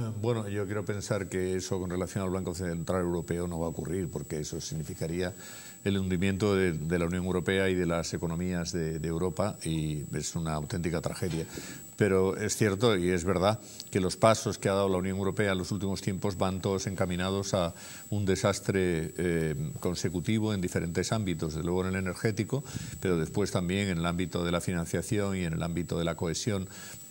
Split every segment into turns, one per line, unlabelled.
Bueno, yo quiero pensar que eso con relación al Banco Central Europeo no va a ocurrir, porque eso significaría el hundimiento de, la Unión Europea y de las economías de, Europa, y es una auténtica tragedia. Pero es cierto y es verdad que los pasos que ha dado la Unión Europea en los últimos tiempos van todos encaminados a un desastre eh, consecutivo en diferentes ámbitos, desde luego en el energético, pero después también en el ámbito de la financiación y en el ámbito de la cohesión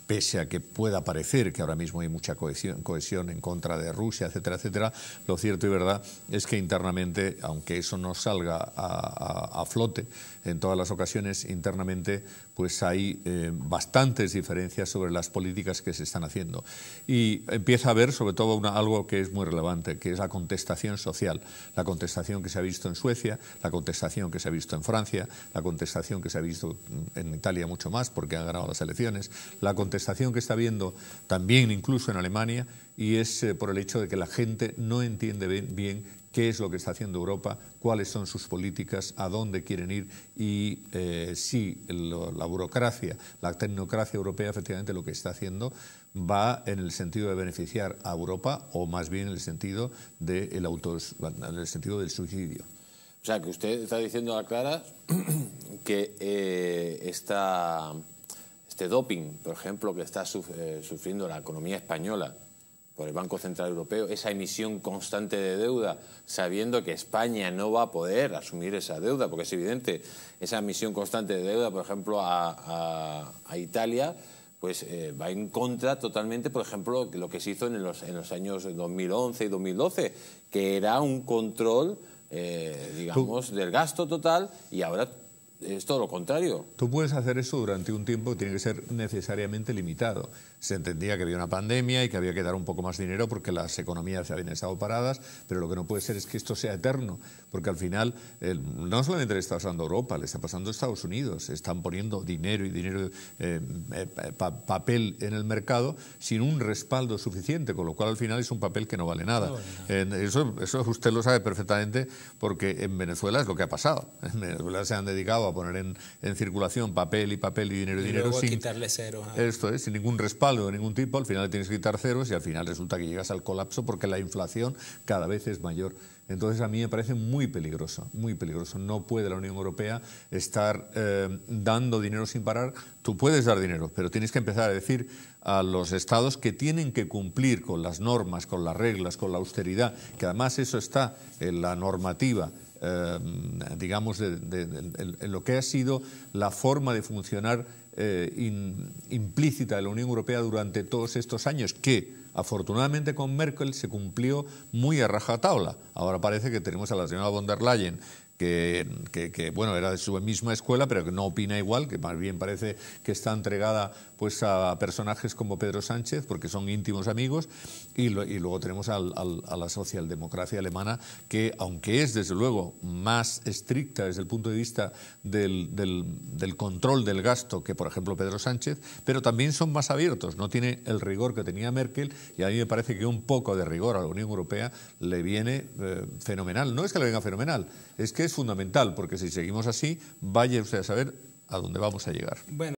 pese a que pueda parecer que ahora mismo hay mucha cohesión, en contra de Rusia, etcétera, etcétera, lo cierto y verdad es que internamente, aunque eso no salga a flote en todas las ocasiones, internamente pues hay eh, bastantes diferencias sobre las políticas que se están haciendo. Y empieza a haber sobre todo algo que es muy relevante, que es la contestación social. La contestación que se ha visto en Suecia, la contestación que se ha visto en Francia, la contestación que se ha visto en Italia mucho más porque han ganado las elecciones, la contestación que está habiendo también incluso en Alemania y es eh, por el hecho de que la gente no entiende bien qué es lo que está haciendo Europa, cuáles son sus políticas, a dónde quieren ir y eh, si la burocracia, la tecnocracia europea efectivamente lo que está haciendo va en el sentido de beneficiar a Europa o más bien en el sentido, en el sentido del suicidio.
O sea, que usted está diciendo a Clara que eh, este doping, por ejemplo, que está eh, sufriendo la economía española, por el Banco Central Europeo esa emisión constante de deuda, sabiendo que España no va a poder asumir esa deuda, porque es evidente, esa emisión constante de deuda, por ejemplo, a, a, Italia, pues eh, va en contra totalmente, por ejemplo, lo que se hizo en los, en los años 2011 y 2012, que era un control, eh, digamos, del gasto total y ahora es todo lo contrario.
Tú puedes hacer eso durante un tiempo que tiene que ser necesariamente limitado. Se entendía que había una pandemia y que había que dar un poco más de dinero porque las economías se habían estado paradas, pero lo que no puede ser es que esto sea eterno, porque al final no solamente le está pasando a Europa, le está pasando a Estados Unidos. Están poniendo dinero y dinero, eh, eh, papel en el mercado sin un respaldo suficiente, con lo cual al final es un papel que no vale nada. eso, eso usted lo sabe perfectamente porque en Venezuela es lo que ha pasado. En Venezuela se han dedicado a poner en, circulación papel y papel y dinero y, y dinero luego sin... quitarle cero. Esto es, sin ningún respaldo de ningún tipo, al final le tienes que quitar ceros y al final resulta que llegas al colapso porque la inflación cada vez es mayor. Entonces a mí me parece muy peligroso, muy peligroso. No puede la Unión Europea estar eh, dando dinero sin parar. Tú puedes dar dinero, pero tienes que empezar a decir a los estados que tienen que cumplir con las normas, con las reglas, con la austeridad, que además eso está en la normativa eh, digamos, de, lo que ha sido la forma de funcionar eh, implícita de la Unión Europea durante todos estos años, que afortunadamente con Merkel se cumplió muy a rajatabla. Ahora parece que tenemos a la señora von der Leyen que, bueno, era de su misma escuela, pero que no opina igual, que más bien parece que está entregada pues, a personajes como Pedro Sánchez, porque son íntimos amigos, y, luego tenemos a la socialdemocracia alemana, que aunque es desde luego más estricta desde el punto de vista del, control del gasto que, por ejemplo, Pedro Sánchez, pero también son más abiertos, no tiene el rigor que tenía Merkel, y a mí me parece que un poco de rigor a la Unión Europea le viene eh, fenomenal. No es que le venga fenomenal, es que es fundamental, porque si seguimos así, vaya usted a saber a dónde vamos a llegar.